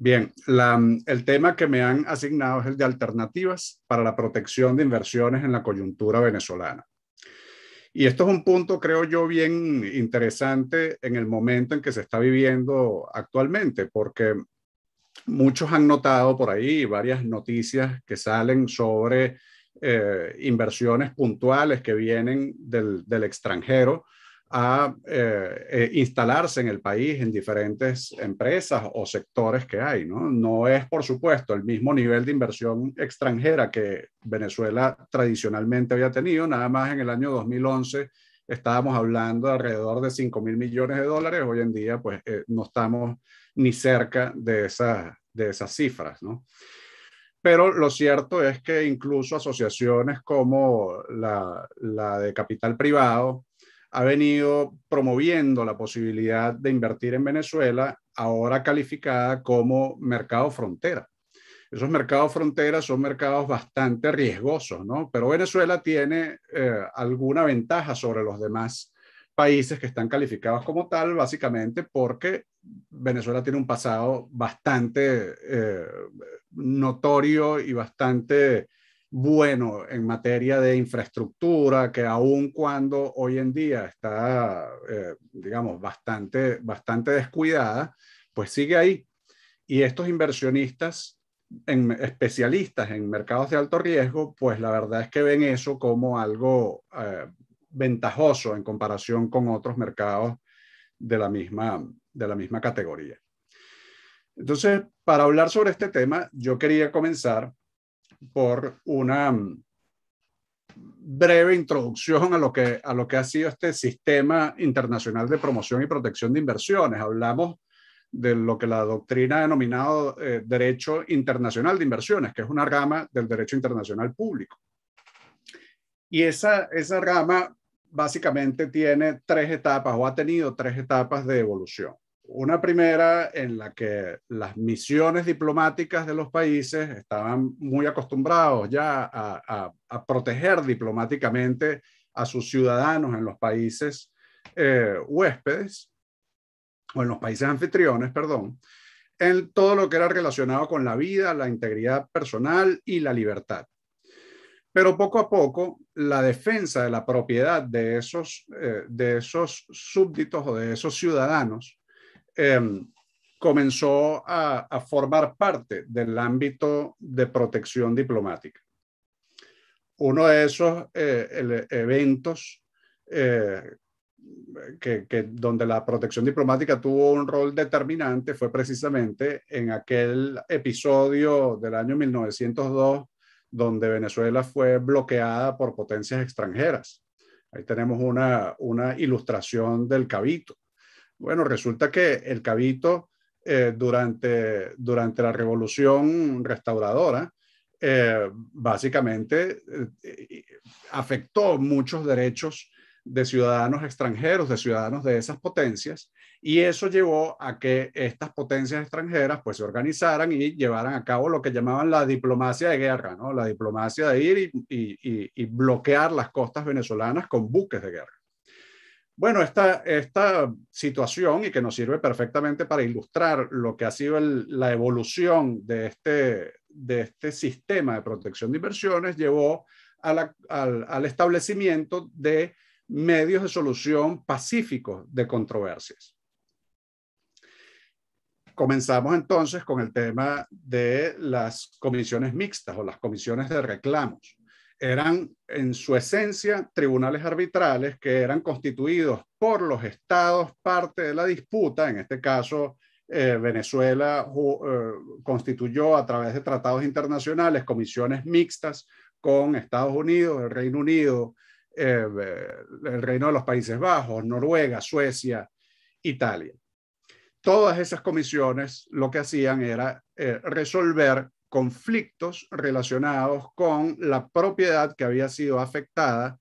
Bien, el tema que me han asignado es el de alternativas para la protección de inversiones en la coyuntura venezolana. Y esto es un punto, creo yo, bien interesante en el momento en que se está viviendo actualmente, porque muchos han notado por ahí varias noticias que salen sobre eh, inversiones puntuales que vienen del extranjero a eh, eh, instalarse en el país en diferentes empresas o sectores que hay. ¿no? es, por supuesto, el mismo nivel de inversión extranjera que Venezuela tradicionalmente había tenido. Nada más en el año 2011 estábamos hablando de alrededor de 5 mil millones de dólares. Hoy en día, pues, eh, no estamos ni cerca de esas, de esas cifras. Pero lo cierto es que incluso asociaciones como la, la de capital privado, ha venido promoviendo la posibilidad de invertir en Venezuela, ahora calificada como mercado frontera. Esos mercados fronteras son mercados bastante riesgosos, ¿no? Pero Venezuela tiene eh, alguna ventaja sobre los demás países que están calificados como tal, básicamente porque Venezuela tiene un pasado bastante eh, notorio y bastante bueno en materia de infraestructura, que aun cuando hoy en día está, eh, digamos, bastante, bastante descuidada, pues sigue ahí. Y estos inversionistas, en, especialistas en mercados de alto riesgo, pues la verdad es que ven eso como algo eh, ventajoso en comparación con otros mercados de la misma, de la misma categoría. Entonces, para hablar sobre este tema, yo quería comenzar por una mm, breve introducción a lo, que, a lo que ha sido este sistema internacional de promoción y protección de inversiones. Hablamos de lo que la doctrina ha denominado eh, derecho internacional de inversiones, que es una rama del derecho internacional público. Y esa, esa rama básicamente tiene tres etapas o ha tenido tres etapas de evolución. Una primera en la que las misiones diplomáticas de los países estaban muy acostumbrados ya a, proteger diplomáticamente a sus ciudadanos en los países eh, huéspedes o en los países anfitriones, perdón, en todo lo que era relacionado con la vida, la integridad personal y la libertad. Pero poco a poco, la defensa de la propiedad de esos, eh, de esos súbditos o de esos ciudadanos Em, comenzó a, formar parte del ámbito de protección diplomática. Uno de esos eh, eventos eh, que, donde la protección diplomática tuvo un rol determinante fue precisamente en aquel episodio del año 1902 donde Venezuela fue bloqueada por potencias extranjeras. Ahí tenemos una ilustración del cabito. Bueno, resulta que el Cabito eh, durante, durante la revolución restauradora eh, básicamente eh, afectó muchos derechos de ciudadanos extranjeros, de ciudadanos de esas potencias, y eso llevó a que estas potencias extranjeras pues se organizaran y llevaran a cabo lo que llamaban la diplomacia de guerra, ¿no? La diplomacia de ir y bloquear las costas venezolanas con buques de guerra. Bueno, esta, esta situación y que nos sirve perfectamente para ilustrar lo que ha sido la evolución de este, de este sistema de protección de inversiones llevó al, al establecimiento de medios de solución pacíficos de controversias comenzamos entonces con el tema de las comisiones mixtas o las comisiones de reclamos eran en su esencia tribunales arbitrales que eran constituidos por los estados parte de la disputa, en este caso eh, Venezuela eh, constituyó a través de tratados internacionales comisiones mixtas con Estados Unidos, el Reino Unido, eh, el Reino de los Países Bajos, Noruega, Suecia, Italia. Todas esas comisiones lo que hacían era resolver conflictos relacionados con la propiedad que había sido afectada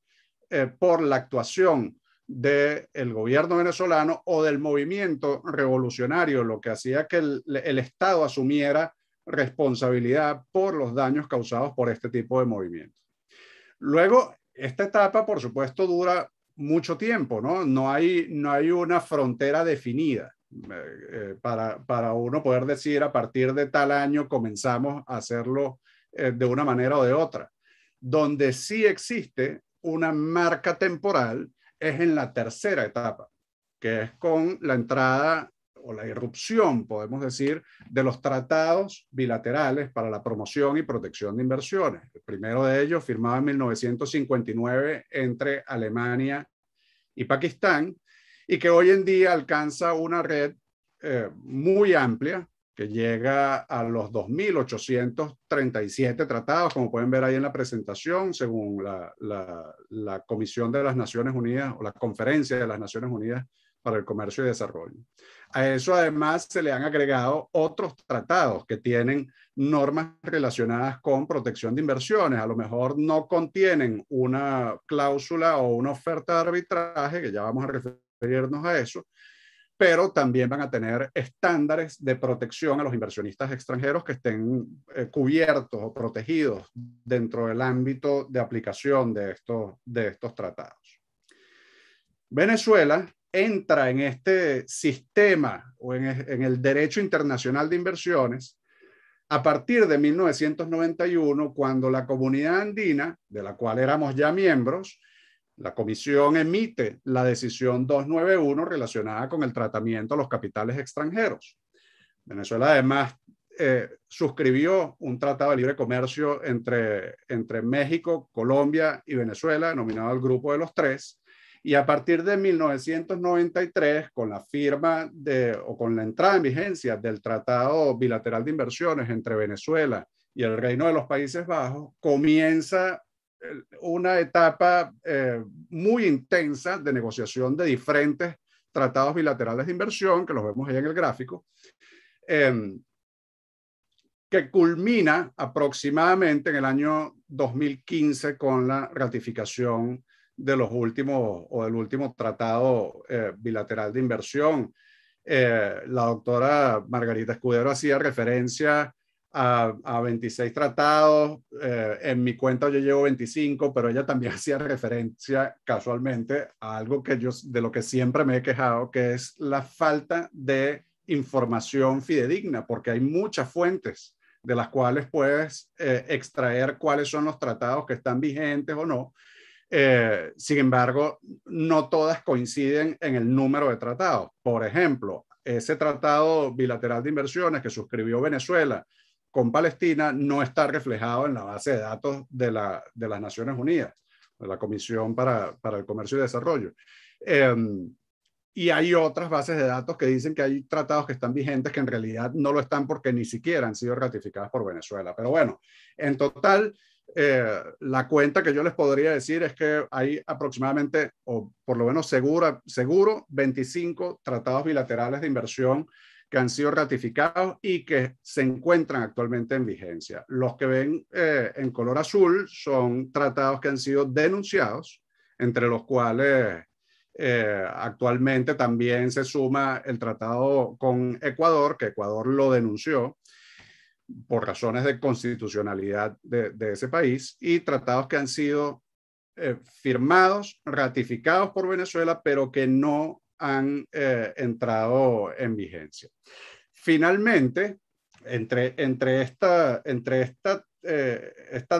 eh, por la actuación del gobierno venezolano o del movimiento revolucionario, lo que hacía que el, el, Estado asumiera responsabilidad por los daños causados por este tipo de movimientos. Luego, esta etapa, por supuesto, dura mucho tiempo, ¿no? No hay, no hay una frontera definida. Eh, para, para, uno poder decir a partir de tal año comenzamos a hacerlo eh, de una manera o de otra. Donde sí existe una marca temporal es en la tercera etapa, que es con la entrada o la irrupción, podemos decir, de los tratados bilaterales para la promoción y protección de inversiones. El primero de ellos, firmado en 1959 entre Alemania y Pakistán, y que hoy en día alcanza una red eh, muy amplia que llega a los 2.837 tratados, como pueden ver ahí en la presentación, según la, la, la, Comisión de las Naciones Unidas o la Conferencia de las Naciones Unidas para el Comercio y Desarrollo. A eso además se le han agregado otros tratados que tienen normas relacionadas con protección de inversiones. A lo mejor no contienen una cláusula o una oferta de arbitraje, que ya vamos a referir referirnos a eso, pero también van a tener estándares de protección a los inversionistas extranjeros que estén eh, cubiertos o protegidos dentro del ámbito de aplicación de estos, de estos tratados. Venezuela entra en este sistema o en, en el derecho internacional de inversiones a partir de 1991, cuando la comunidad andina, de la cual éramos ya miembros, la comisión emite la decisión 291 relacionada con el tratamiento a los capitales extranjeros. Venezuela además eh, suscribió un tratado de libre comercio entre, entre México, Colombia y Venezuela, denominado el Grupo de los Tres. Y a partir de 1993, con la firma de, o con la entrada en vigencia del Tratado Bilateral de Inversiones entre Venezuela y el Reino de los Países Bajos, comienza una etapa eh, muy intensa de negociación de diferentes tratados bilaterales de inversión, que los vemos ahí en el gráfico, em, que culmina aproximadamente en el año 2015 con la ratificación de los últimos o del último tratado eh, bilateral de inversión. Eh, la doctora Margarita Escudero hacía referencia a, 26 tratados, eh, en mi cuenta yo llevo 25, pero ella también hacía referencia casualmente a algo que yo, de lo que siempre me he quejado, que es la falta de información fidedigna, porque hay muchas fuentes de las cuales puedes eh, extraer cuáles son los tratados que están vigentes o no. Eh, sin embargo, no todas coinciden en el número de tratados. Por ejemplo, ese tratado bilateral de inversiones que suscribió Venezuela con Palestina no está reflejado en la base de datos de, las Naciones Unidas, de la Comisión para, el Comercio y Desarrollo. Em, y hay otras bases de datos que dicen que hay tratados que están vigentes que en realidad no lo están porque ni siquiera han sido ratificados por Venezuela. Pero bueno, en total, eh, la cuenta que yo les podría decir es que hay aproximadamente, o por lo menos seguro, 25 tratados bilaterales de inversión que han sido ratificados y que se encuentran actualmente en vigencia. Los que ven eh, en color azul son tratados que han sido denunciados, entre los cuales eh, actualmente también se suma el tratado con Ecuador, que Ecuador lo denunció por razones de constitucionalidad de, ese país, y tratados que han sido eh, firmados, ratificados por Venezuela, pero que no han eh, entrado en vigencia. Finalmente, entre, entre esta, eh,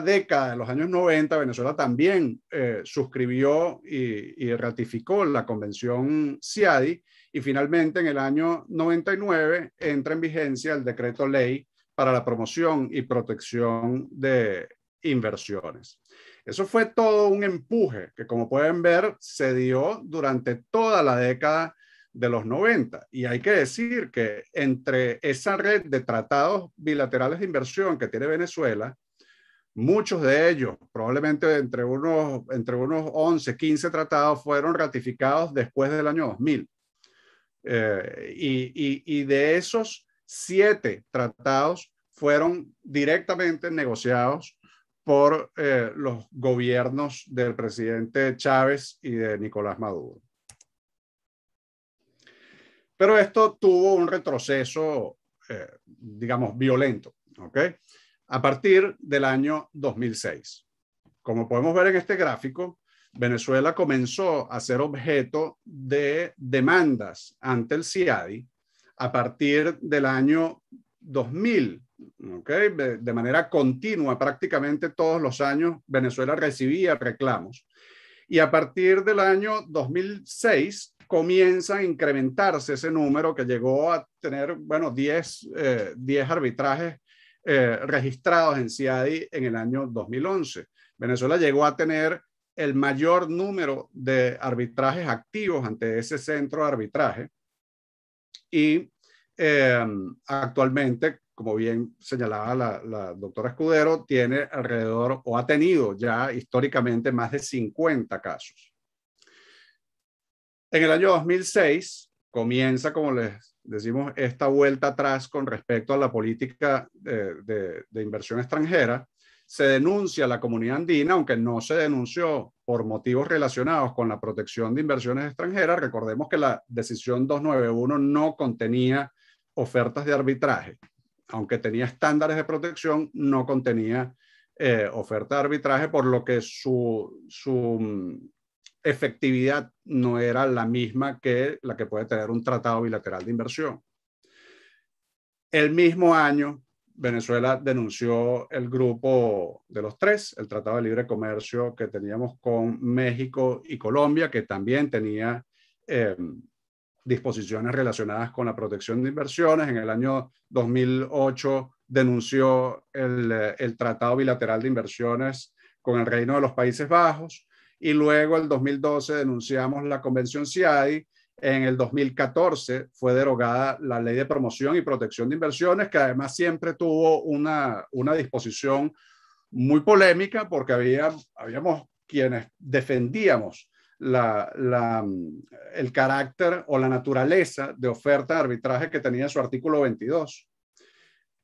década de los años 90, Venezuela también eh, suscribió y, y, ratificó la Convención CIADI y finalmente en el año 99 entra en vigencia el decreto ley para la promoción y protección de inversiones. Eso fue todo un empuje que, como pueden ver, se dio durante toda la década de los 90. Y hay que decir que entre esa red de tratados bilaterales de inversión que tiene Venezuela, muchos de ellos, probablemente entre unos, entre unos 11, 15 tratados, fueron ratificados después del año 2000. Eh, y de esos siete tratados fueron directamente negociados por eh, los gobiernos del presidente Chávez y de Nicolás Maduro. Pero esto tuvo un retroceso, eh, digamos, violento, ¿ok? A partir del año 2006. Como podemos ver en este gráfico, Venezuela comenzó a ser objeto de demandas ante el CIADI a partir del año 2000 Okay, de, manera continua, prácticamente todos los años, Venezuela recibía reclamos. Y a partir del año 2006 comienza a incrementarse ese número que llegó a tener, bueno, 10, eh, arbitrajes eh, registrados en CIADI en el año 2011. Venezuela llegó a tener el mayor número de arbitrajes activos ante ese centro de arbitraje y eh, actualmente como bien señalaba la, doctora Escudero, tiene alrededor o ha tenido ya históricamente más de 50 casos. En el año 2006 comienza, como les decimos, esta vuelta atrás con respecto a la política eh, de, de inversión extranjera. Se denuncia a la comunidad andina, aunque no se denunció por motivos relacionados con la protección de inversiones extranjeras. Recordemos que la decisión 291 no contenía ofertas de arbitraje aunque tenía estándares de protección, no contenía eh, oferta de arbitraje, por lo que su, mm, efectividad no era la misma que la que puede tener un tratado bilateral de inversión. El mismo año, Venezuela denunció el grupo de los tres, el Tratado de Libre Comercio que teníamos con México y Colombia, que también tenía eh, disposiciones relacionadas con la protección de inversiones. En el año 2008 denunció eh, el, Tratado Bilateral de Inversiones con el Reino de los Países Bajos y luego en el 2012 denunciamos la Convención CIADI. En el 2014 fue derogada la Ley de Promoción y Protección de Inversiones, que además siempre tuvo una, disposición muy polémica porque había, habíamos quienes defendíamos la, mm, el carácter o la naturaleza de oferta de arbitraje que tenía su artículo 22.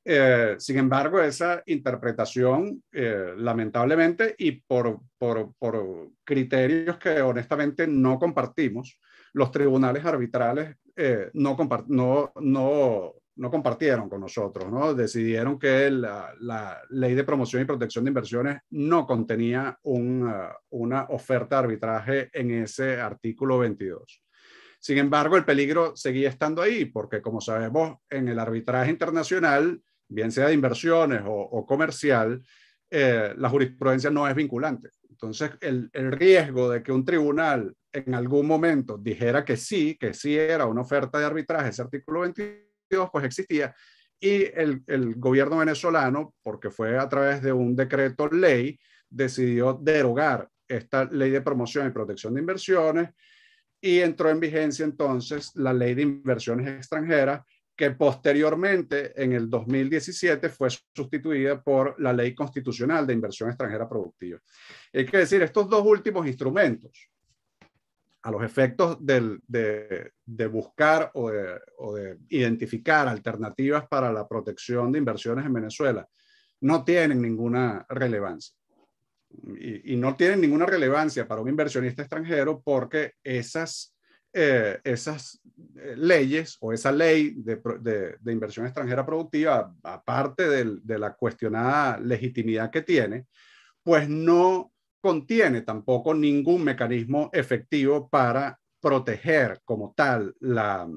Eh, sin embargo, esa interpretación, eh, lamentablemente, y por, por, por, criterios que honestamente no compartimos, los tribunales arbitrales eh, no, no, no no compartieron con nosotros, ¿no? Decidieron que la, ley de promoción y protección de inversiones no contenía uh, una oferta de arbitraje en ese artículo 22. Sin embargo, el peligro seguía estando ahí, porque como sabemos, en el arbitraje internacional, bien sea de inversiones o, comercial, eh, la jurisprudencia no es vinculante. Entonces, el riesgo de que un tribunal en algún momento dijera que sí, que sí era una oferta de arbitraje, ese artículo 22, pues existía. Y el, gobierno venezolano, porque fue a través de un decreto ley, decidió derogar esta ley de promoción y protección de inversiones y entró en vigencia entonces la ley de inversiones extranjeras que posteriormente en el 2017 fue sustituida por la ley constitucional de inversión extranjera productiva. Es que decir, estos dos últimos instrumentos, a los efectos de, buscar o de, identificar alternativas para la protección de inversiones en Venezuela, no tienen ninguna relevancia. Y, no tienen ninguna relevancia para un inversionista extranjero porque esas, eh, esas eh, leyes o esa ley de inversión extranjera productiva, aparte de la cuestionada legitimidad que tiene, pues no contiene tampoco ningún mecanismo efectivo para proteger como tal la,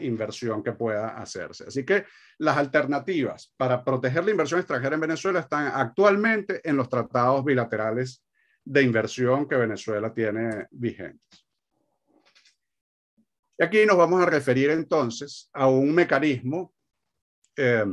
inversión que pueda hacerse. Así que las alternativas para proteger la inversión extranjera en Venezuela están actualmente en los tratados bilaterales de inversión que Venezuela tiene vigentes. Y aquí nos vamos a referir entonces a un mecanismo eh,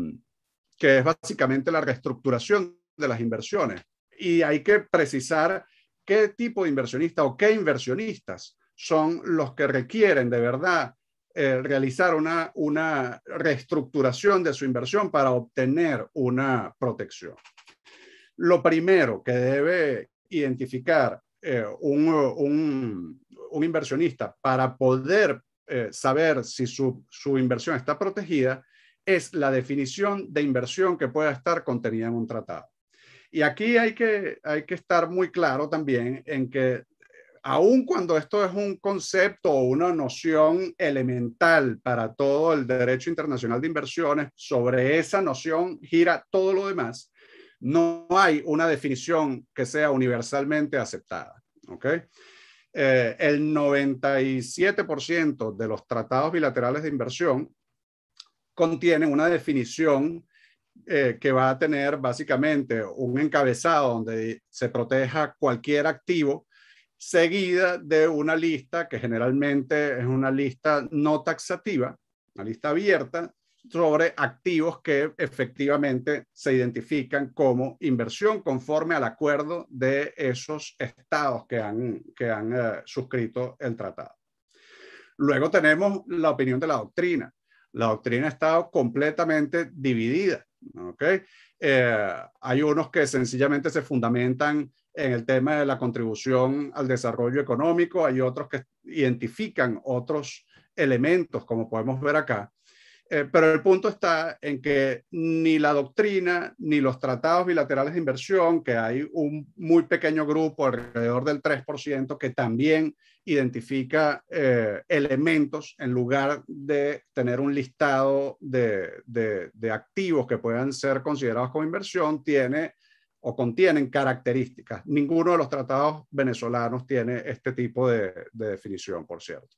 que es básicamente la reestructuración de las inversiones y hay que precisar qué tipo de inversionista o qué inversionistas son los que requieren de verdad eh, realizar una, una reestructuración de su inversión para obtener una protección. Lo primero que debe identificar eh, un, inversionista para poder eh, saber si su, su inversión está protegida es la definición de inversión que pueda estar contenida en un tratado. Y aquí hay que, hay que estar muy claro también en que aun cuando esto es un concepto o una noción elemental para todo el derecho internacional de inversiones, sobre esa noción gira todo lo demás, no hay una definición que sea universalmente aceptada. Eh, el 97% de los tratados bilaterales de inversión contienen una definición eh, que va a tener básicamente un encabezado donde se proteja cualquier activo, seguida de una lista que generalmente es una lista no taxativa, una lista abierta sobre activos que efectivamente se identifican como inversión conforme al acuerdo de esos estados que han, que han eh, suscrito el tratado. Luego tenemos la opinión de la doctrina la doctrina ha estado completamente dividida. Eh, hay unos que sencillamente se fundamentan en el tema de la contribución al desarrollo económico, hay otros que identifican otros elementos, como podemos ver acá, eh, pero el punto está en que ni la doctrina, ni los tratados bilaterales de inversión, que hay un muy pequeño grupo, alrededor del 3%, que también identifica eh, elementos en lugar de tener un listado de, de, activos que puedan ser considerados como inversión, tiene o contienen características. Ninguno de los tratados venezolanos tiene este tipo de definición, por cierto.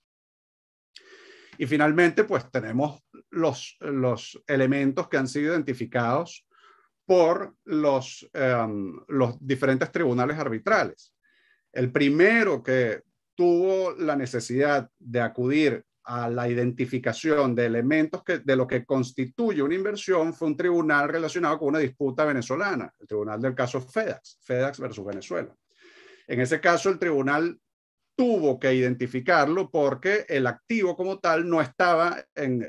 Y finalmente, pues tenemos los, los elementos que han sido identificados por los, em, los diferentes tribunales arbitrales. El primero que tuvo la necesidad de acudir a la identificación de elementos que, de lo que constituye una inversión fue un tribunal relacionado con una disputa venezolana, el tribunal del caso FedEx, FedEx versus Venezuela. En ese caso, el tribunal tuvo que identificarlo porque el activo como tal no estaba en,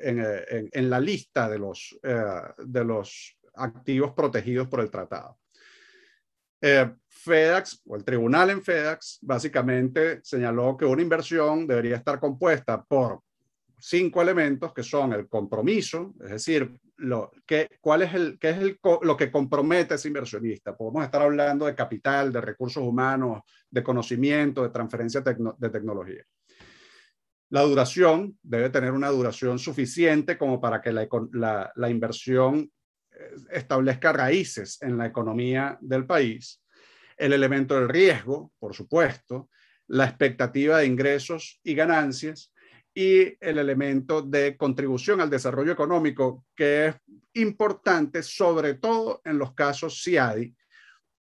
la lista de los, eh, de los activos protegidos por el tratado. Eh, FedEx o el tribunal en FedEx básicamente señaló que una inversión debería estar compuesta por cinco elementos que son el compromiso, es decir, lo, que, cuál es, el, qué es lo que compromete a ese inversionista. Podemos pues estar hablando de capital, de recursos humanos, de conocimiento, de transferencia de tecnología. La duración debe tener una duración suficiente como para que la inversión eh, establezca raíces en la economía del país. El elemento del riesgo, por supuesto, la expectativa de ingresos y ganancias y el elemento de contribución al desarrollo económico, que es importante sobre todo en los casos CIADI,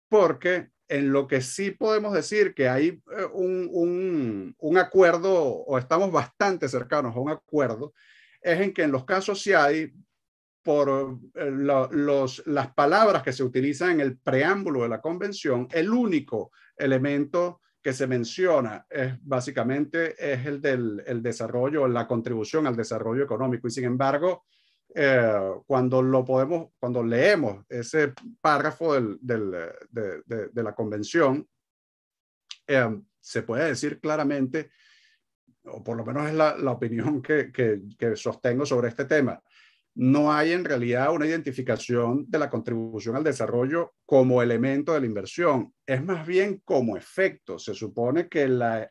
porque en lo que sí podemos decir que hay eh, un, acuerdo o estamos bastante cercanos a un acuerdo, es en que en los casos CIADI, por eh, las palabras que se utilizan en el preámbulo de la convención, el único elemento que se menciona es básicamente es el del desarrollo, la contribución al desarrollo económico. Y sin embargo, eh, cuando lo podemos, cuando leemos ese párrafo de, la convención, eh, se puede decir claramente, o por lo menos es la, opinión que sostengo sobre este tema, no hay en realidad una identificación de la contribución al desarrollo como elemento de la inversión, es más bien como efecto. Se supone que la,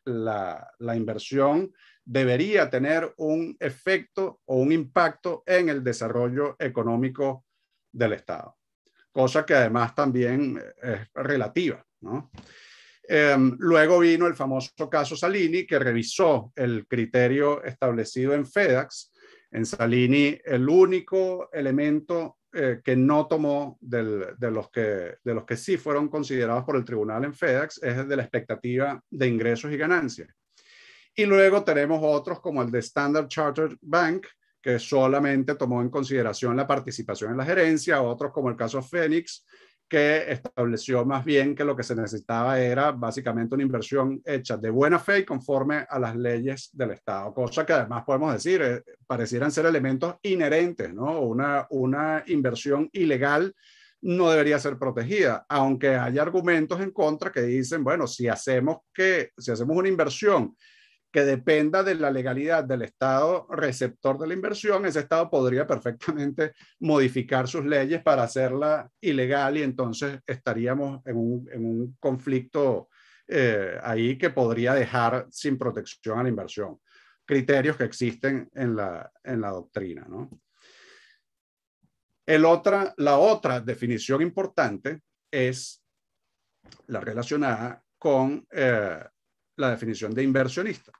inversión debería tener un efecto o un impacto en el desarrollo económico del Estado, cosa que además también es relativa. Em, luego vino el famoso caso Salini, que revisó el criterio establecido en FedEx en Salini, el único elemento eh, que no tomó de, los que, de los que sí fueron considerados por el tribunal en FedEx es de la expectativa de ingresos y ganancias. Y luego tenemos otros como el de Standard Chartered Bank, que solamente tomó en consideración la participación en la gerencia, otros como el caso Phoenix, que estableció más bien que lo que se necesitaba era básicamente una inversión hecha de buena fe y conforme a las leyes del Estado, cosa que además podemos decir eh, parecieran ser elementos inherentes, ¿no? Una, una inversión ilegal no debería ser protegida, aunque hay argumentos en contra que dicen, bueno, si hacemos que si hacemos una inversión que dependa de la legalidad del Estado receptor de la inversión, ese Estado podría perfectamente modificar sus leyes para hacerla ilegal y entonces estaríamos en un, conflicto eh, ahí que podría dejar sin protección a la inversión. Criterios que existen en la, doctrina. ¿no? El otra, la otra definición importante es la relacionada con... Eh, la definición de inversionista.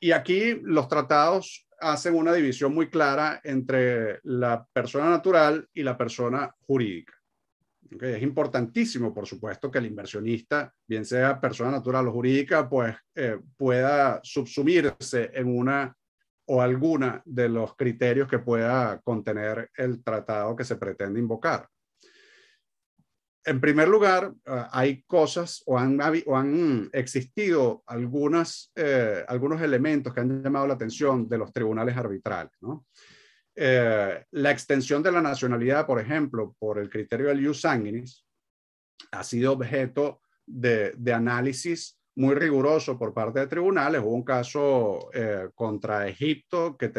Y aquí los tratados hacen una división muy clara entre la persona natural y la persona jurídica. Es importantísimo, por supuesto, que el inversionista, bien sea persona natural o jurídica, pues eh, pueda subsumirse en una o alguna de los criterios que pueda contener el tratado que se pretende invocar en primer lugar, eh, hay cosas o han, existido algunas, eh, algunos elementos que han llamado la atención de los tribunales arbitrales. Eh, la extensión de la nacionalidad, por ejemplo, por el criterio del ius sanguinis, ha sido objeto de, análisis muy riguroso por parte de tribunales. Hubo un caso contra Egipto, que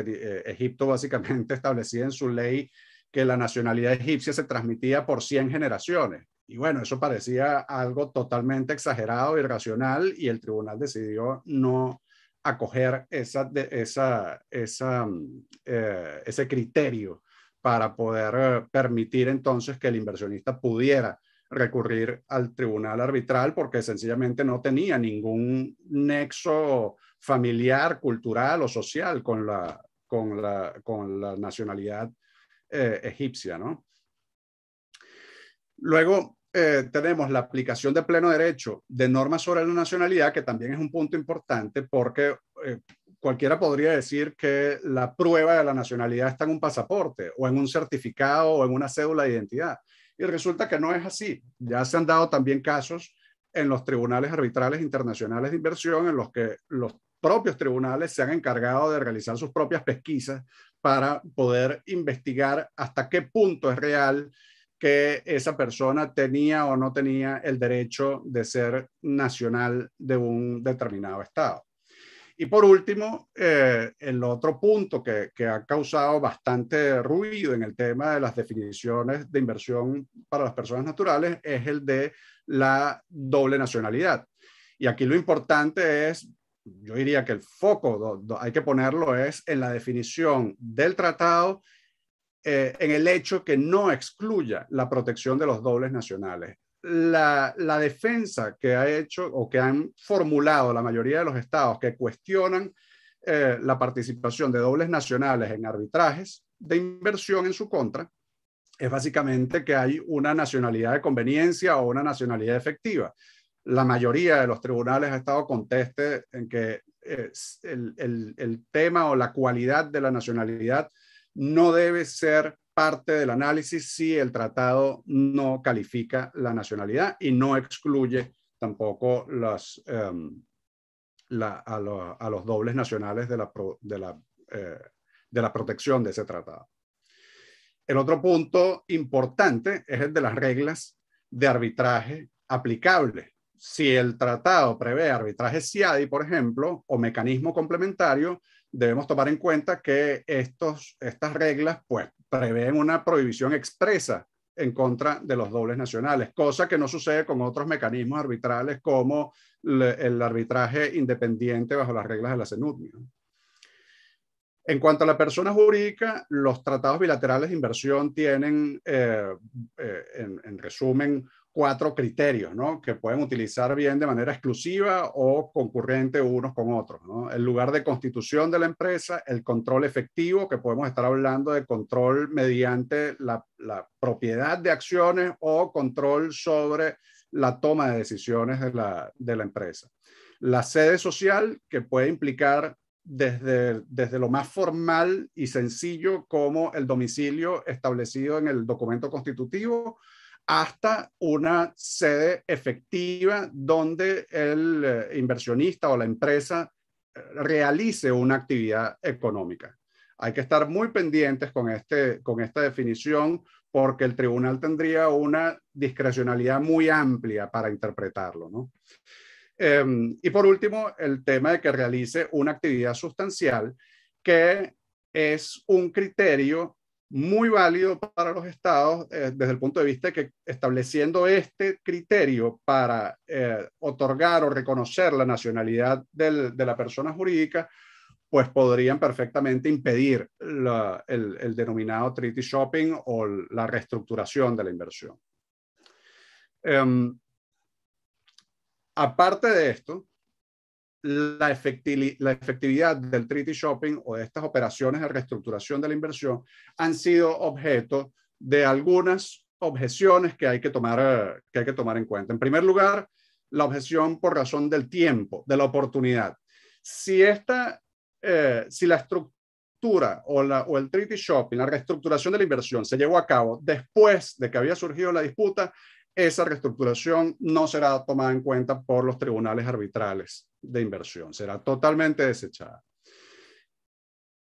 Egipto básicamente establecía en su ley que la nacionalidad egipcia se transmitía por 100 generaciones. Y bueno, eso parecía algo totalmente exagerado, irracional, y el tribunal decidió no acoger esa, esa, esa mm, eh, ese criterio para poder eh, permitir entonces que el inversionista pudiera recurrir al tribunal arbitral porque sencillamente no tenía ningún nexo familiar, cultural o social con la, con con la nacionalidad eh, egipcia, Luego, eh, tenemos la aplicación de pleno derecho de normas sobre la nacionalidad, que también es un punto importante porque eh, cualquiera podría decir que la prueba de la nacionalidad está en un pasaporte o en un certificado o en una cédula de identidad. Y resulta que no es así. Ya se han dado también casos en los tribunales arbitrales internacionales de inversión en los que los propios tribunales se han encargado de realizar sus propias pesquisas para poder investigar hasta qué punto es real que esa persona tenía o no tenía el derecho de ser nacional de un determinado estado. Y por último, eh, el otro punto que, ha causado bastante ruido en el tema de las definiciones de inversión para las personas naturales es el de la doble nacionalidad. Y aquí lo importante es, yo diría que el foco hay que ponerlo es en la definición del tratado eh, en el hecho que no excluya la protección de los dobles nacionales. La, defensa que ha hecho o que han formulado la mayoría de los estados que cuestionan eh, la participación de dobles nacionales en arbitrajes de inversión en su contra es básicamente que hay una nacionalidad de conveniencia o una nacionalidad efectiva. La mayoría de los tribunales ha estado conteste en que eh, el tema o la cualidad de la nacionalidad no debe ser parte del análisis si el tratado no califica la nacionalidad y no excluye tampoco em, a, los dobles nacionales de la, eh, de la protección de ese tratado. El otro punto importante es el de las reglas de arbitraje aplicables. Si el tratado prevé arbitraje CIADI, por ejemplo, o mecanismo complementario, debemos tomar en cuenta que estos, estas reglas pues, prevén una prohibición expresa en contra de los dobles nacionales, cosa que no sucede con otros mecanismos arbitrales como el arbitraje independiente bajo las reglas de la Senudnia. En cuanto a la persona jurídica, los tratados bilaterales de inversión tienen, eh, eh, en resumen, cuatro criterios, ¿no? Que pueden utilizar bien de manera exclusiva o concurrente unos con otros, El lugar de constitución de la empresa, el control efectivo, que podemos estar hablando de control mediante la, propiedad de acciones o control sobre la toma de decisiones de la, de la empresa. La sede social, que puede implicar desde, desde, lo más formal y sencillo como el domicilio establecido en el documento constitutivo hasta una sede efectiva donde el eh, inversionista o la empresa eh, realice una actividad económica. Hay que estar muy pendientes con, este, con esta definición porque el tribunal tendría una discrecionalidad muy amplia para interpretarlo. Em, y por último, el tema de que realice una actividad sustancial, que es un criterio muy válido para los estados eh, desde el punto de vista de que estableciendo este criterio para eh, otorgar o reconocer la nacionalidad del, de la persona jurídica, pues podrían perfectamente impedir el, el, denominado treaty shopping o la reestructuración de la inversión. Em, aparte de esto, la, efectividad del treaty shopping o de estas operaciones de reestructuración de la inversión han sido objeto de algunas objeciones que hay que tomar, que hay que tomar en cuenta. En primer lugar, la objeción por razón del tiempo, de la oportunidad. Si, eh, si la estructura o, o el treaty shopping, la reestructuración de la inversión se llevó a cabo después de que había surgido la disputa, esa reestructuración no será tomada en cuenta por los tribunales arbitrales de inversión, será totalmente desechada.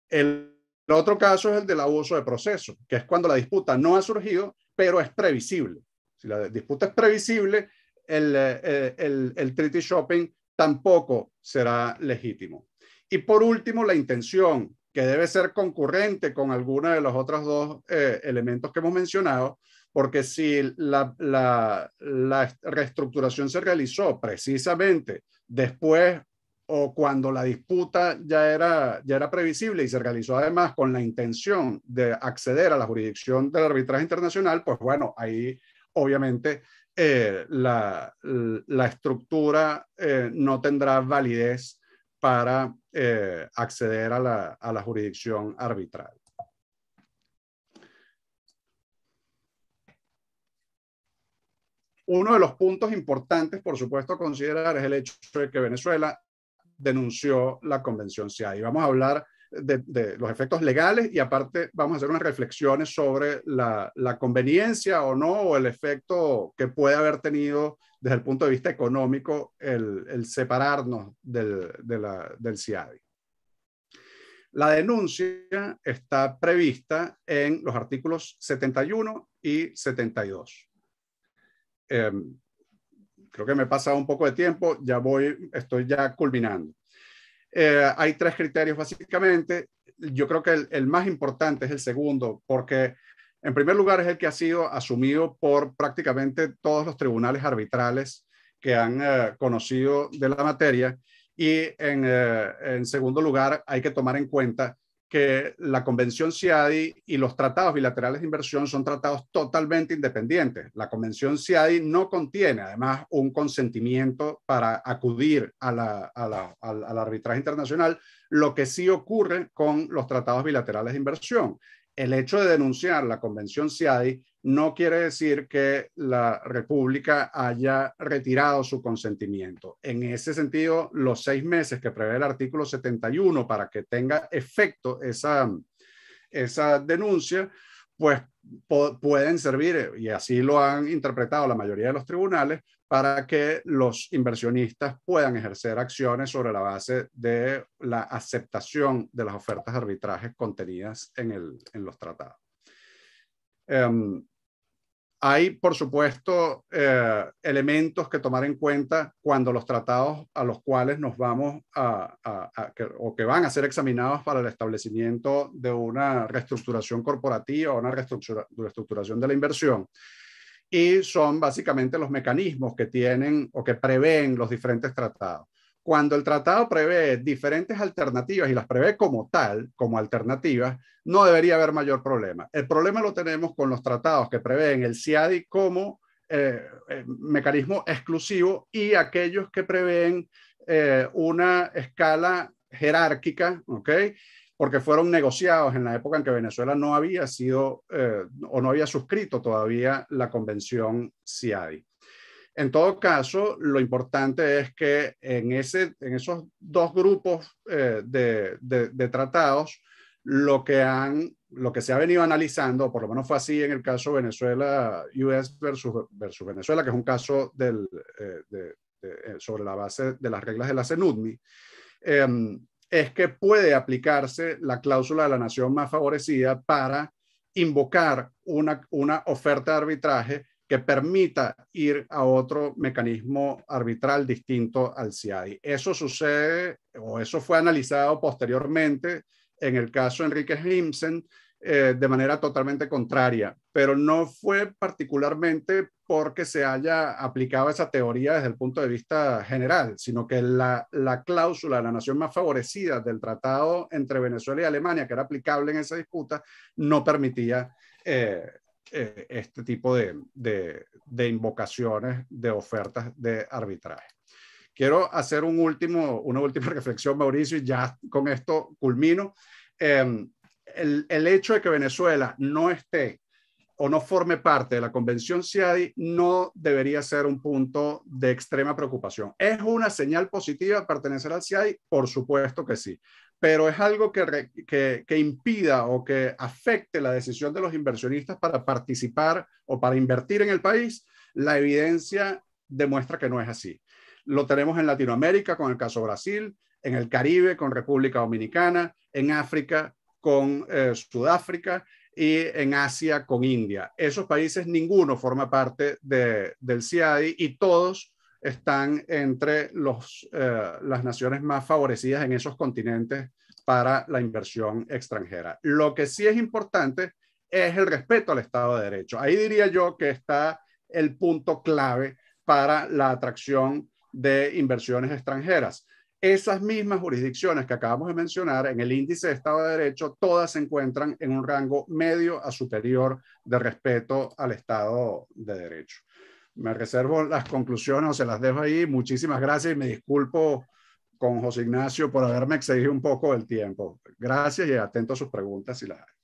El otro caso es el del abuso de proceso, que es cuando la disputa no ha surgido, pero es previsible. Si la disputa es previsible, el, eh, el, treaty shopping tampoco será legítimo. Y por último, la intención, que debe ser concurrente con alguno de los otros dos eh, elementos que hemos mencionado, porque si la, reestructuración se realizó precisamente después o cuando la disputa ya era, ya era previsible y se realizó además con la intención de acceder a la jurisdicción del arbitraje internacional, pues bueno, ahí obviamente eh, la, estructura eh, no tendrá validez para eh, acceder a la, a la jurisdicción arbitral. Uno de los puntos importantes, por supuesto, a considerar es el hecho de que Venezuela denunció la Convención CIADI. Vamos a hablar de, los efectos legales y aparte vamos a hacer unas reflexiones sobre la, conveniencia o no, o el efecto que puede haber tenido desde el punto de vista económico el, separarnos del, de del CIADI. La denuncia está prevista en los artículos 71 y 72. Em, creo que me he pasado un poco de tiempo, ya voy, estoy ya culminando. Eh, hay tres criterios básicamente. Yo creo que el, más importante es el segundo, porque en primer lugar es el que ha sido asumido por prácticamente todos los tribunales arbitrales que han eh, conocido de la materia. Y eh, en segundo lugar, hay que tomar en cuenta que la Convención CIADI y los tratados bilaterales de inversión son tratados totalmente independientes. La Convención CIADI no contiene, además, un consentimiento para acudir al arbitraje internacional, lo que sí ocurre con los tratados bilaterales de inversión. El hecho de denunciar la Convención CIADI no quiere decir que la República haya retirado su consentimiento. En ese sentido, los seis meses que prevé el artículo 71 para que tenga efecto esa, esa denuncia, pues pueden servir, y así lo han interpretado la mayoría de los tribunales, para que los inversionistas puedan ejercer acciones sobre la base de la aceptación de las ofertas de arbitraje contenidas en los tratados. Em, hay, por supuesto, eh, elementos que tomar en cuenta cuando los tratados a los cuales nos vamos a, o que van a ser examinados para el establecimiento de una reestructuración corporativa o una reestructuración de la inversión. Y son básicamente los mecanismos que tienen o que prevén los diferentes tratados cuando el tratado prevé diferentes alternativas y las prevé como tal, como alternativas, no debería haber mayor problema. El problema lo tenemos con los tratados que prevén el CIADI como eh, eh, mecanismo exclusivo y aquellos que prevén eh, una escala jerárquica, porque fueron negociados en la época en que Venezuela no había sido o no había suscrito todavía la convención CIADI. En todo caso, lo importante es que en, ese, en esos dos grupos eh, de, tratados, lo que, han, lo que se ha venido analizando, por lo menos fue así en el caso Venezuela, US versus, Venezuela, que es un caso del, eh, eh, sobre la base de las reglas de la CENUDMI, em, es que puede aplicarse la cláusula de la nación más favorecida para invocar una, una oferta de arbitraje que permita ir a otro mecanismo arbitral distinto al CIADI. Eso sucede o eso fue analizado posteriormente en el caso Enrique Himsen eh, de manera totalmente contraria, pero no fue particularmente porque se haya aplicado esa teoría desde el punto de vista general, sino que la, cláusula de la nación más favorecida del tratado entre Venezuela y Alemania, que era aplicable en esa disputa, no permitía eh, eh, este tipo de, de, invocaciones de ofertas de arbitraje. Quiero hacer un último, una última reflexión, Mauricio, y ya con esto culmino. Em, el, el hecho de que Venezuela no esté o no forme parte de la Convención CIADI no debería ser un punto de extrema preocupación. ¿Es una señal positiva pertenecer al CIADI? Por supuesto que sí, pero es algo que, impida o que afecte la decisión de los inversionistas para participar o para invertir en el país, la evidencia demuestra que no es así. Lo tenemos en Latinoamérica con el caso Brasil, en el Caribe con República Dominicana, en África con eh, Sudáfrica y en Asia con India. Esos países ninguno forma parte del CIADI y todos están entre los, eh, las naciones más favorecidas en esos continentes para la inversión extranjera. Lo que sí es importante es el respeto al Estado de Derecho. Ahí diría yo que está el punto clave para la atracción de inversiones extranjeras. Esas mismas jurisdicciones que acabamos de mencionar en el índice de Estado de Derecho, todas se encuentran en un rango medio a superior de respeto al Estado de Derecho me reservo las conclusiones o se las dejo ahí. Muchísimas gracias y me disculpo con José Ignacio por haberme excedido un poco el tiempo. Gracias y atento a sus preguntas y las